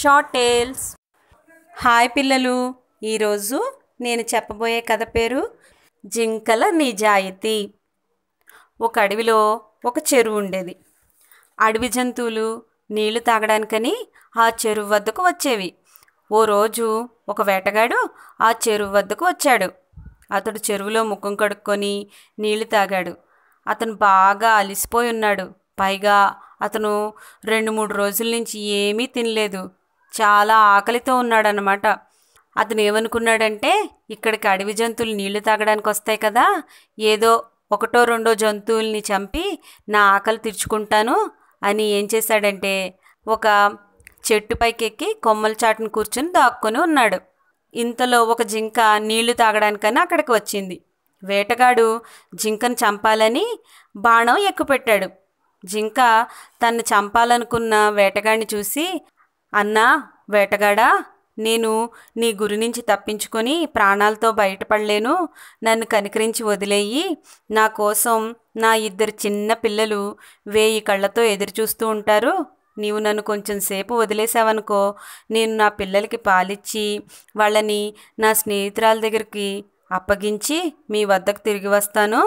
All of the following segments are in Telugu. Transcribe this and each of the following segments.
షార్ట్ టేల్స్ హాయ్ పిల్లలు ఈరోజు నేను చెప్పబోయే కథ పేరు జింకల నిజాయితీ ఒక అడవిలో ఒక చెరువు ఉండేది అడవి జంతువులు నీళ్లు తాగడానికని ఆ చెరువు వద్దకు వచ్చేవి ఓ రోజు ఒక వేటగాడు ఆ చెరువు వద్దకు వచ్చాడు అతడు చెరువులో ముఖం కడుక్కొని నీళ్లు తాగాడు అతను బాగా అలిసిపోయి ఉన్నాడు పైగా అతను రెండు మూడు రోజుల నుంచి ఏమీ తినలేదు చాలా ఆకలితో ఉన్నాడనమాట అతను ఏమనుకున్నాడంటే ఇక్కడికి అడవి జంతువులు నీళ్లు తాగడానికి వస్తాయి కదా ఏదో ఒకటో రెండో జంతువుల్ని చంపి నా ఆకలి తీర్చుకుంటాను అని ఏం చేశాడంటే ఒక చెట్టు పైకెక్కి కొమ్మల చాటును కూర్చుని దాక్కుని ఉన్నాడు ఇంతలో ఒక జింక నీళ్లు తాగడానికని అక్కడికి వచ్చింది వేటగాడు జింకను చంపాలని బాణం ఎక్కుపెట్టాడు జింక తన్ను చంపాలనుకున్న వేటగాడిని చూసి అన్నా వేటగాడా నేను నీ గురి నుంచి తప్పించుకొని ప్రాణాలతో బయటపడలేను నన్ను కనికరించి వదిలేయి నా కోసం నా ఇద్దరు చిన్న పిల్లలు వేయి కళ్ళతో ఎదురుచూస్తూ ఉంటారు నీవు నన్ను కొంచెం సేపు వదిలేసావనుకో నేను నా పిల్లలకి పాలిచ్చి వాళ్ళని నా స్నేహితురాల దగ్గరికి అప్పగించి మీ వద్దకు తిరిగి వస్తాను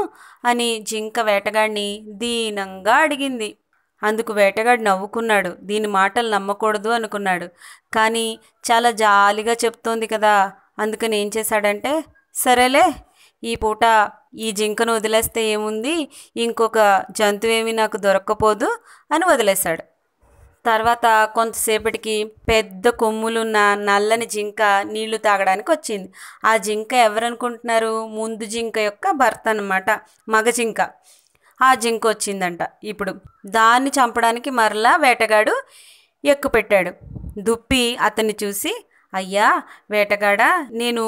అని జింక వేటగాడిని దీనంగా అడిగింది అందుకు వేటగాడు నవ్వుకున్నాడు దీని మాటలు నమ్మకూడదు అనుకున్నాడు కానీ చాలా జాలిగా చెప్తోంది కదా అందుకని ఏం చేశాడంటే సరేలే ఈ పూట ఈ జింకను వదిలేస్తే ఏముంది ఇంకొక జంతువేమీ నాకు దొరక్కపోదు అని వదిలేశాడు తర్వాత కొంతసేపటికి పెద్ద కొమ్ములున్న నల్లని జింక నీళ్లు తాగడానికి వచ్చింది ఆ జింక ఎవరనుకుంటున్నారు ముందు జింక యొక్క భర్త అనమాట మగ జింక ఆ జింక వచ్చిందంట ఇప్పుడు దాన్ని చంపడానికి మరలా వేటగాడు ఎక్కుపెట్టాడు దుప్పి అతన్ని చూసి అయ్యా వేటగాడ నేను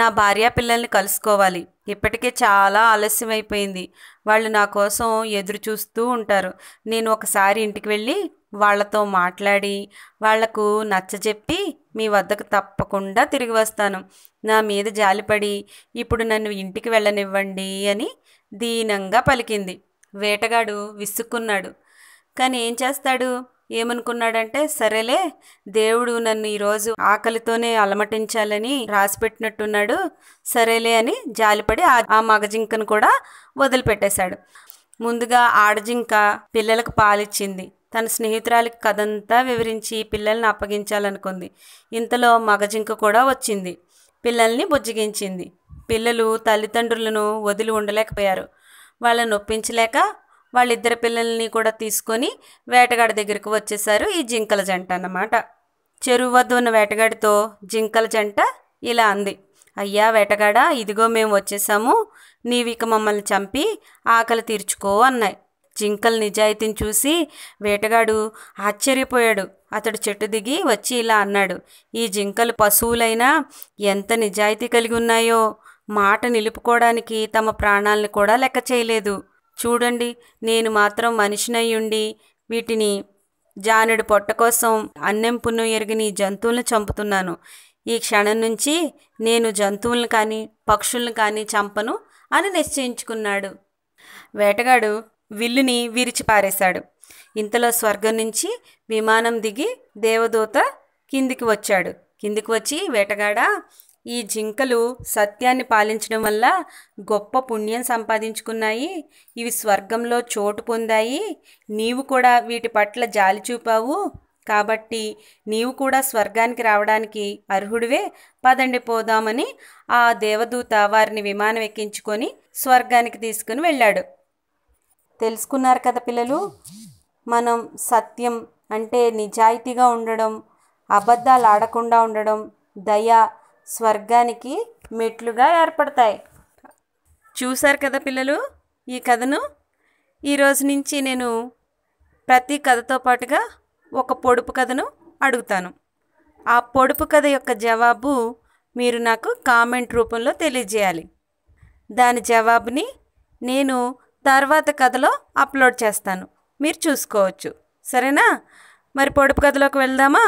నా భార్య పిల్లల్ని కలుసుకోవాలి ఇప్పటికే చాలా ఆలస్యం అయిపోయింది వాళ్ళు నా కోసం ఎదురు చూస్తూ ఉంటారు నేను ఒకసారి ఇంటికి వెళ్ళి వాళ్ళతో మాట్లాడి వాళ్లకు నచ్చజెప్పి మీ వద్దకు తప్పకుండా తిరిగి వస్తాను నా మీద జాలిపడి ఇప్పుడు నన్ను ఇంటికి వెళ్ళనివ్వండి అని దీనంగా పలికింది వేటగాడు విసుక్కున్నాడు కానీ ఏం చేస్తాడు ఏమనుకున్నాడంటే సరేలే దేవుడు నన్ను ఈరోజు ఆకలితోనే అలమటించాలని రాసిపెట్టినట్టున్నాడు సరేలే అని జాలిపడి ఆ మగజింకను కూడా వదిలిపెట్టేశాడు ముందుగా ఆడజింక పిల్లలకు పాలిచ్చింది తన స్నేహితురాలికి కథంతా వివరించి పిల్లల్ని అప్పగించాలనుకుంది ఇంతలో మగజింక కూడా వచ్చింది పిల్లల్ని బుజ్జగించింది పిల్లలు తల్లిదండ్రులను వదిలి ఉండలేకపోయారు వాళ్ళని ఒప్పించలేక వాళ్ళిద్దరి పిల్లల్ని కూడా తీసుకొని వేటగాడి దగ్గరకు వచ్చేసారు ఈ జింకల జంట అన్నమాట చెరువు వద్ద ఉన్న వేటగాడితో జింకల జంట ఇలా అంది అయ్యా వేటగాడ ఇదిగో మేము వచ్చేసాము నీవిక మమ్మల్ని చంపి ఆకలి తీర్చుకో అన్నాయి జింకల నిజాయితీని చూసి వేటగాడు ఆశ్చర్యపోయాడు అతడు చెట్టు దిగి వచ్చి ఇలా అన్నాడు ఈ జింకలు పశువులైనా ఎంత నిజాయితీ కలిగి ఉన్నాయో మాట నిలుపుకోవడానికి తమ ప్రాణాలను కూడా లెక్క చేయలేదు చూడండి నేను మాత్రం మనిషినయ్యుండి వీటిని జానుడి పొట్ట కోసం అన్నెం పున్నం ఎరిగిన జంతువులను చంపుతున్నాను ఈ క్షణం నుంచి నేను జంతువులను కానీ పక్షులను కానీ చంపను అని నిశ్చయించుకున్నాడు వేటగాడు విల్లుని విరిచి పారేశాడు ఇంతలో స్వర్గం నుంచి విమానం దిగి దేవదూత కిందికి వచ్చాడు కిందికి వచ్చి వేటగాడ ఈ జింకలు సత్యాన్ని పాలించడం వల్ల గొప్ప పుణ్యం సంపాదించుకున్నాయి ఇవి స్వర్గంలో చోటు పొందాయి నీవు కూడా వీటి పట్ల జాలి చూపావు కాబట్టి నీవు కూడా స్వర్గానికి రావడానికి అర్హుడివే పదండి పోదామని ఆ దేవదూత వారిని విమానం ఎక్కించుకొని స్వర్గానికి తీసుకుని వెళ్ళాడు తెలుసుకున్నారు కదా పిల్లలు మనం సత్యం అంటే నిజాయితీగా ఉండడం అబద్ధాలు ఆడకుండా ఉండడం దయ స్వర్గానికి మెట్లుగా ఏర్పడతాయి చూశారు కదా పిల్లలు ఈ కథను ఈరోజు నుంచి నేను ప్రతి కథతో పాటుగా ఒక పొడుపు కథను అడుగుతాను ఆ పొడుపు కథ యొక్క జవాబు మీరు నాకు కామెంట్ రూపంలో తెలియజేయాలి దాని జవాబుని నేను తర్వాత కథలో అప్లోడ్ చేస్తాను మీరు చూసుకోవచ్చు సరేనా మరి పొడుపు కథలోకి వెళ్దామా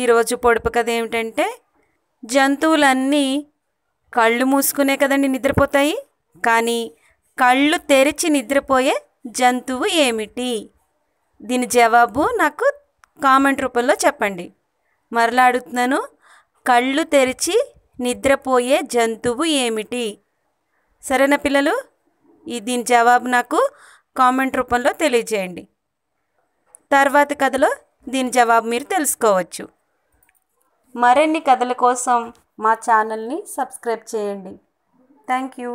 ఈరోజు పొడుపు కథ ఏమిటంటే జంతువులన్నీ కళ్ళు మూసుకునే కదండి నిద్రపోతాయి కానీ కళ్ళు తెరిచి నిద్రపోయే జంతువు ఏమిటి దీని జవాబు నాకు కామెంట్ రూపంలో చెప్పండి మరలా అడుగుతున్నాను కళ్ళు తెరిచి నిద్రపోయే జంతువు ఏమిటి సరేనా పిల్లలు ఈ దీని జవాబు నాకు కామెంట్ రూపంలో తెలియజేయండి తర్వాత కథలో దీని జవాబు మీరు తెలుసుకోవచ్చు మరిన్ని కథల కోసం మా ఛానల్ని సబ్స్క్రైబ్ చేయండి థ్యాంక్ యూ